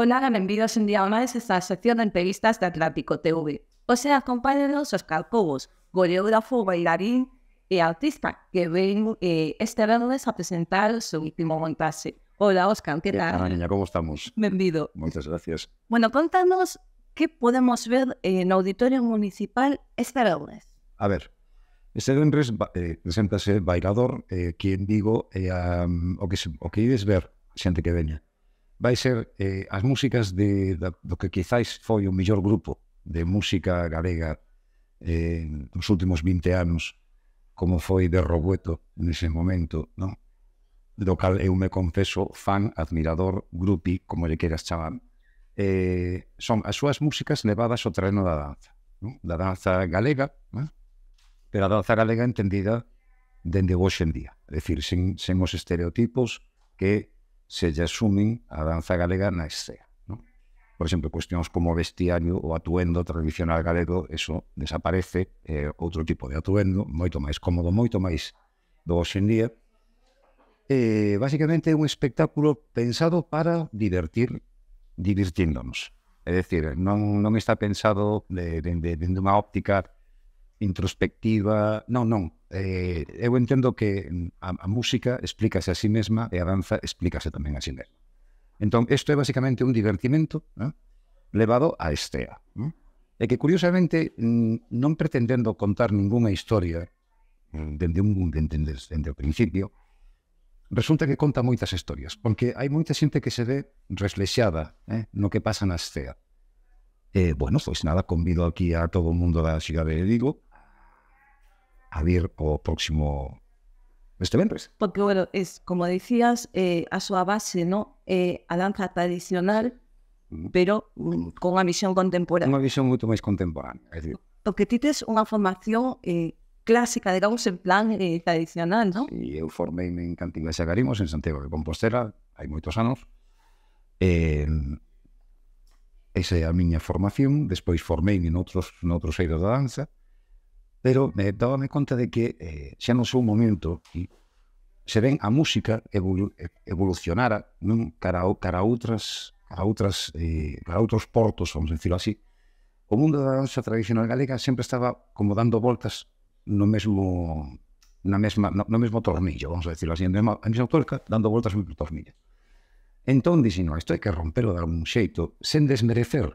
Hola, benvidos un día máis esta sección de entrevistas de Atlántico TV. O sea, acompáñenos Oscar Cobos, coreógrafo, bailarín e artista que ven eh, este viernes a presentar su último montaje. Hola, Oscar, ¿qué tal? Hola, niña, como estamos? Benvido. Muchas gracias. Bueno, contanos que podemos ver eh, Auditorio Municipal este viernes. A ver, Este viernes eh, preséntase Bailador, eh, quien digo, eh, um, o, que, o que ides ver xente que veña vai ser eh, as músicas de, de, do que quizáis foi o mellor grupo de música galega eh, nos últimos 20 anos, como foi de Robueto nese momento, non? do cal eu me confeso fan, admirador, grupi, como lle queiras chamar. Eh, son as súas músicas levadas ao terreno da danza, non? da danza galega, non? pero a danza galega entendida dende hoxe en día, é dicir, sen, sen os estereotipos que se lle asumen a danza galega na escena. ¿no? Por exemplo, cuestións como vestiario ou atuendo tradicional galego, eso desaparece, eh, outro tipo de atuendo, moito máis cómodo, moito máis do hoxendía. Eh, basicamente é un espectáculo pensado para divertir, divirtiéndonos. É dicir, non, non está pensado dende de, de, de unha óptica introspectiva, non, non, eh, eu entendo que mm, a, a música explícase a sí mesma e a danza explícase tamén a sí mesma. Entón, isto é basicamente un divertimento eh, levado a estea. Eh? E que, curiosamente, mm, non pretendendo contar ningunha historia mm, dende un dende, dende o principio, resulta que conta moitas historias, porque hai moita xente que se ve reflexada eh, no que pasa na estea. Eh, bueno, pois nada, convido aquí a todo o mundo da cidade de Vigo a vir o próximo este vendres. Porque, bueno, es, como decías, eh, a súa base, no? Eh, a danza tradicional, pero mm, con a visión contemporánea. Unha visión moito máis contemporánea. É dicir. Porque ti tes unha formación eh, clásica, digamos, en plan eh, tradicional, non? Sí, eu formeime en Cantigas e Garimos, en Santiago de Compostela, hai moitos anos. Eh, esa é a miña formación. Despois formeime en outros, en outros eidos da danza pero me eh, daba conta de que eh, xa non sou un momento e se ven a música evolu evolucionara non cara, a, cara a outras a outras eh, a outros portos, vamos decirlo así. O mundo da danza tradicional galega sempre estaba como dando voltas no mesmo na mesma, no, no mesmo tornillo, vamos a decirlo así, na mesma, a mesma tuerca, dando voltas no mesmo tornillo. Entón, dixen, no, isto hai que romperlo de algún xeito, sen desmerecer,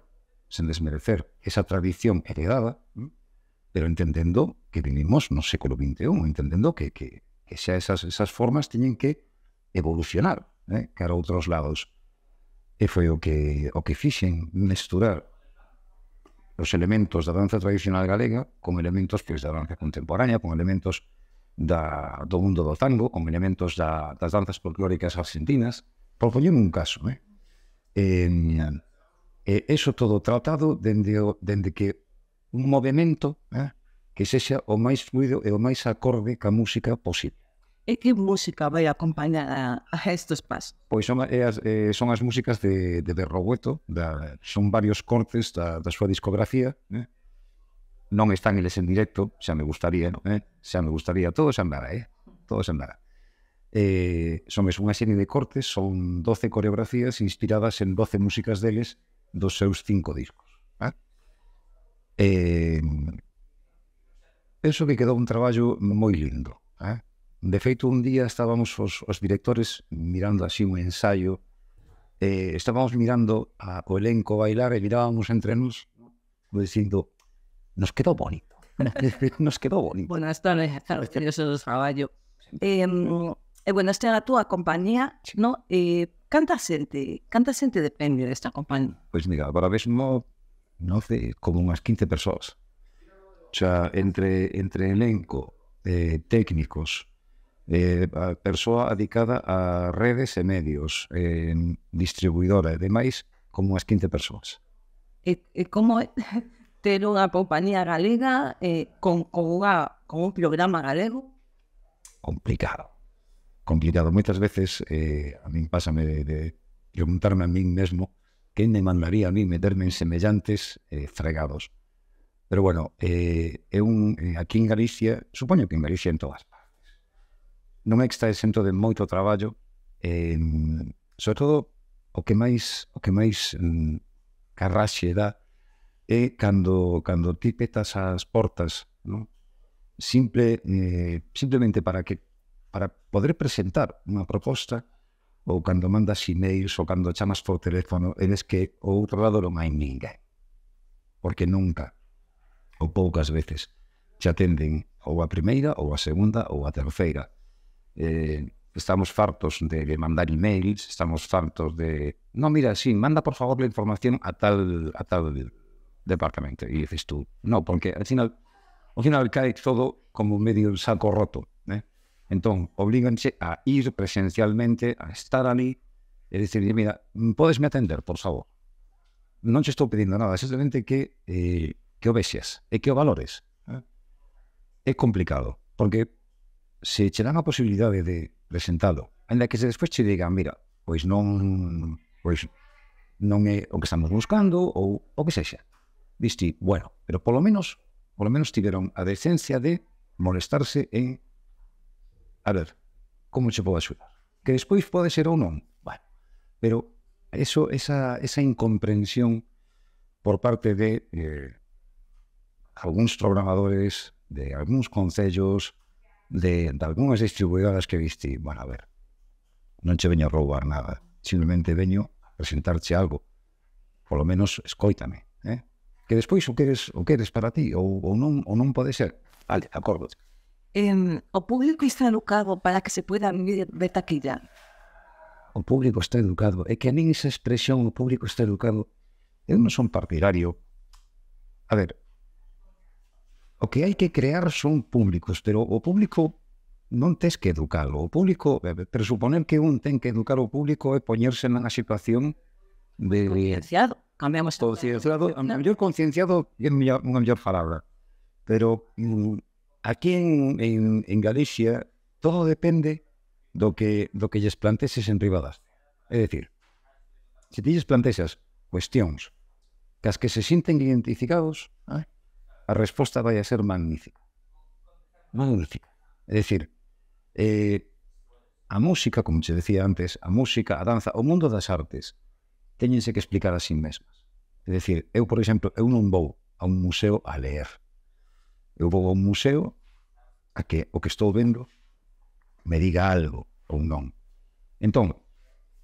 sen desmerecer esa tradición heredada, pero entendendo que vivimos no século XXI, entendendo que, que, que xa esas, esas formas teñen que evolucionar eh, cara a outros lados. E foi o que, o que fixen mesturar os elementos da danza tradicional galega con elementos pois, da danza contemporánea, con elementos da, do mundo do tango, con elementos da, das danzas folclóricas argentinas, por poñer un caso. Eh? E, e eso todo tratado dende, o, dende que un movimento eh, que sexa o máis fluido e o máis acorde ca música posible. E que música vai acompañar a, a estes pasos? Pois son, é, eh, son as músicas de, de Berrogueto, da, son varios cortes da, da súa discografía, eh? non están eles en directo, xa me gustaría, non? eh? xa me gustaría, todo se andará, eh? todo se andará. Eh, son es unha serie de cortes, son 12 coreografías inspiradas en 12 músicas deles dos seus cinco discos. Eh? Eh, penso que quedou un traballo moi lindo. Eh? De feito, un día estábamos os, os directores mirando así un ensaio, eh, estábamos mirando a, o elenco bailar e mirábamos entre nos, dicindo, nos quedou bonito. nos quedou bonito. Buenas tardes, Carlos, traballo. Eh, eh, bueno, esta é a túa compañía, sí. no? Eh, canta xente, canta xente depende desta compañía? Pois pues mira, agora mesmo ¿no? 12, como unhas 15 persoas. Xa, entre, entre elenco, eh, técnicos, eh, a persoa adicada a redes e medios, eh, distribuidora e demais, como unas 15 persoas. E, e como é ter unha compañía galega eh, con, con, unha, con un programa galego? Complicado. Complicado. Moitas veces eh, a min pásame de, de preguntarme a min mesmo ¿Quién me mandaría a mí meterme en semejantes eh, fregados. Pero bueno, eh, é un, eh, aquí en Galicia, supoño que en Galicia en todas partes, non está exento de moito traballo, eh, sobre todo o que máis o que máis mm, carraxe dá é cando cando ti petas as portas, ¿no? Simple eh, simplemente para que para poder presentar unha proposta ou cando mandas e-mails ou cando chamas por teléfono, eres que o outro lado non hai ninguén. Porque nunca, ou poucas veces, te atenden ou a primeira, ou a segunda, ou a terceira. Eh, estamos fartos de, de mandar emails, estamos fartos de... No, mira, sí, manda por favor la información a tal, a tal departamento. E dices tú, no, porque al final, al final cae todo como medio saco roto. Entón, obliganse a ir presencialmente, a estar ali, e dicir, mira, podes me atender, por favor. Non te estou pedindo nada, simplemente que, eh, que o vexes e que o valores. Eh. É complicado, porque se che dan a posibilidade de presentalo, ainda que se despois che digan, mira, pois non pois non é o que estamos buscando ou o que sexa. Diste, bueno, pero polo menos, polo menos tiveron a decencia de molestarse en a ver, como che podo axudar? Que despois pode ser ou non, Bueno, Pero eso, esa, esa incomprensión por parte de eh, algúns programadores, de algúns concellos, de, de algúnas distribuidoras que viste, bueno, a ver, non che veño a roubar nada, simplemente veño a presentarche algo, polo menos escoítame, eh? que despois o queres, o queres para ti, ou, ou, non, ou non pode ser, vale, acordo, eh, o público está educado para que se pueda vivir de taquilla? O público está educado. É que a min esa expresión, o público está educado, eu non son partidario. A ver, o que hai que crear son públicos, pero o público non tes que educalo. O público, presuponer que un ten que educar o público é poñerse na situación de... Concienciado. Cambiamos. Concienciado, a mellor concienciado é unha mellor palabra. Pero mm, Aquí en, en, en Galicia todo depende do que, do que lles planteses en Ribadas. É dicir, se ti lles plantexas cuestións cas que se sinten identificados, eh, a resposta vai a ser magnífica. Magnífica. É dicir, eh, a música, como che decía antes, a música, a danza, o mundo das artes, teñense que explicar a sí mesmas. É dicir, eu, por exemplo, eu non vou a un museo a leer. Eu vou a un museo a que o que estou vendo me diga algo ou non. Entón,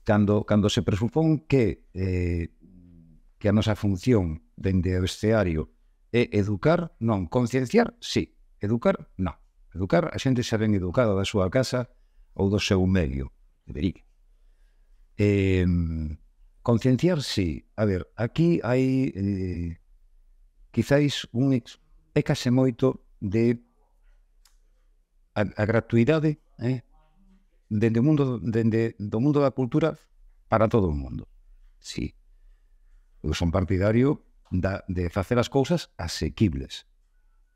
cando, cando se presupón que eh, que a nosa función dende o esteario é educar, non, concienciar, sí, educar, non. Educar, a xente xa ben educada da súa casa ou do seu medio, debería. Eh, concienciar, sí. A ver, aquí hai eh, quizáis un, pécase moito de a, a gratuidade eh, dende o mundo dende do mundo da cultura para todo o mundo. Sí. Eu son partidario da, de facer as cousas asequibles.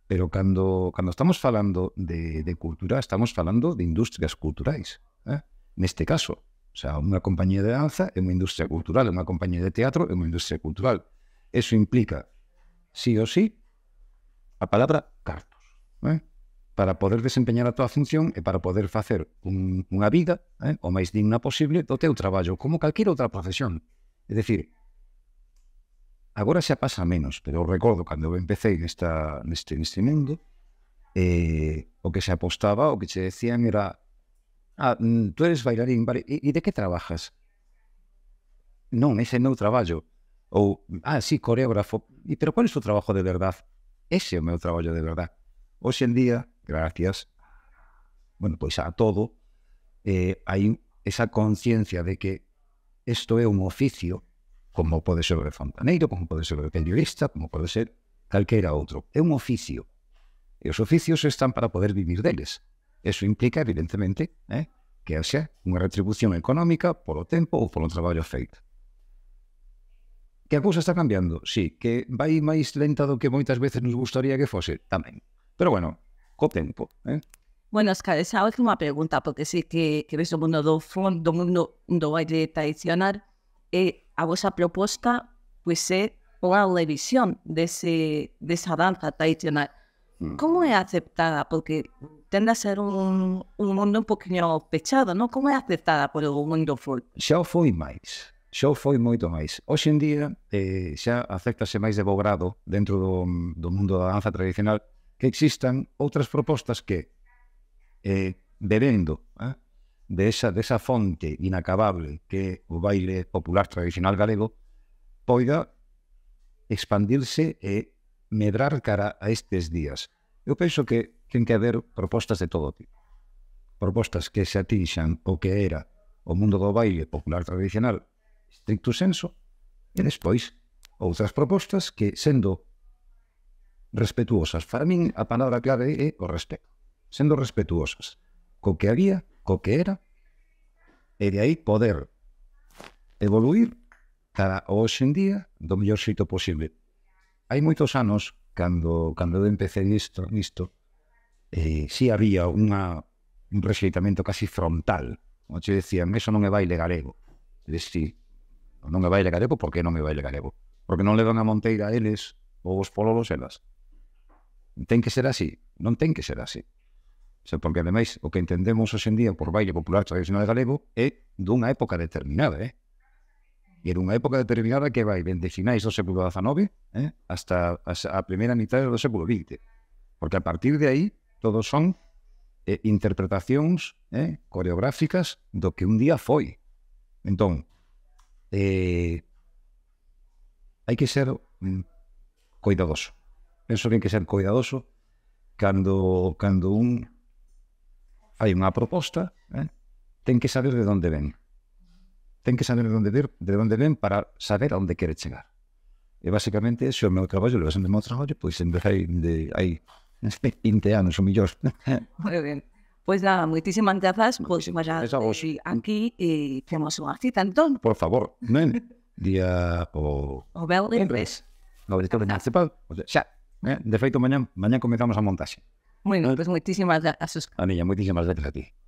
Pero cando, cando estamos falando de, de cultura, estamos falando de industrias culturais. Eh? Neste caso, o sea, unha compañía de danza é unha industria cultural, unha compañía de teatro é unha industria cultural. Eso implica, sí ou sí, a palabra cartos. Eh? Para poder desempeñar a tua función e para poder facer un, unha vida eh? o máis digna posible do teu traballo, como calquera outra profesión. É dicir, agora xa pasa menos, pero recordo cando eu empecé nesta, neste, neste mundo, eh, o que se apostaba, o que se decían era ah, mm, tú eres bailarín, vale, e, e de que trabajas? Non, ese é meu traballo. Ou, ah, sí, coreógrafo. E, pero qual é o seu trabajo de verdade? Ese é o meu traballo de verdad. Hoxe en día, gracias bueno, pois a todo, eh, hai esa conciencia de que isto é un oficio, como pode ser o de fontaneiro, como pode ser o de periodista, como pode ser calquera outro. É un oficio. E os oficios están para poder vivir deles. Eso implica, evidentemente, eh, que haxa unha retribución económica polo tempo ou polo traballo feito. Que a cousa está cambiando, sí. Que vai máis lenta do que moitas veces nos gustaría que fose, tamén. Pero bueno, co tempo. Eh? Bueno, Oscar, esa última pregunta, porque sí que, que ves o mundo do front, do mundo do aire tradicional, e eh, a vosa proposta pois pues, é unha revisión dese, desa danza tradicional. Mm. Como é aceptada? Porque tende a ser un, un mundo un poquinho pechado, non? Como é aceptada por o mundo folk? Xa foi máis xa foi moito máis. Hoxe en día eh, xa aceptase máis de bo grado dentro do, do mundo da danza tradicional que existan outras propostas que eh, bebendo eh, de esa, de esa fonte inacabable que o baile popular tradicional galego poida expandirse e medrar cara a estes días. Eu penso que ten que haber propostas de todo tipo. Propostas que se atinxan o que era o mundo do baile popular tradicional estricto senso, e despois outras propostas que, sendo respetuosas, para min a palabra clave é o respeto, sendo respetuosas, co que había, co que era, e de aí poder evoluir para hoxe en día do mellor xeito posible. Hai moitos anos, cando, cando eu empecé nisto, nisto eh, si había unha, un rexeitamento casi frontal, Oche dicían, decían, eso non é baile galego, Dicir, Non é baile galego, por que non me baile galego? Porque non le dan a Monteira a eles ou os pololos elas. Ten que ser así, non ten que ser así. O sea, porque ademais o que entendemos hoxendía por baile popular tradicional galego é dunha época determinada, eh? E dunha época determinada que vai dende finais do século XIX eh? hasta, hasta a primeira mitad do século XX. Porque a partir de aí todos son eh, interpretacións eh, coreográficas do que un día foi. Entón, eh, hai que ser mm, cuidadoso. Penso que hai que ser cuidadoso cando, cando un fai unha proposta, eh, ten que saber de onde ven. Ten que saber de onde, ver, de onde ven para saber a onde quere chegar. E basicamente, se o meu traballo, vas o meu traballo, pois en vez de, hai 20 anos, o millor. Moi ben. Pues nada, muchísimas gracias. Muchísimas pues Aquí y tenemos una cita entonces. Por favor, nen. Día o... O viernes. No, o sea, este eh, de hecho, mañana, mañana comenzamos a montarse. Bueno, eh. pues muchísimas gracias. A muchísimas gracias a ti.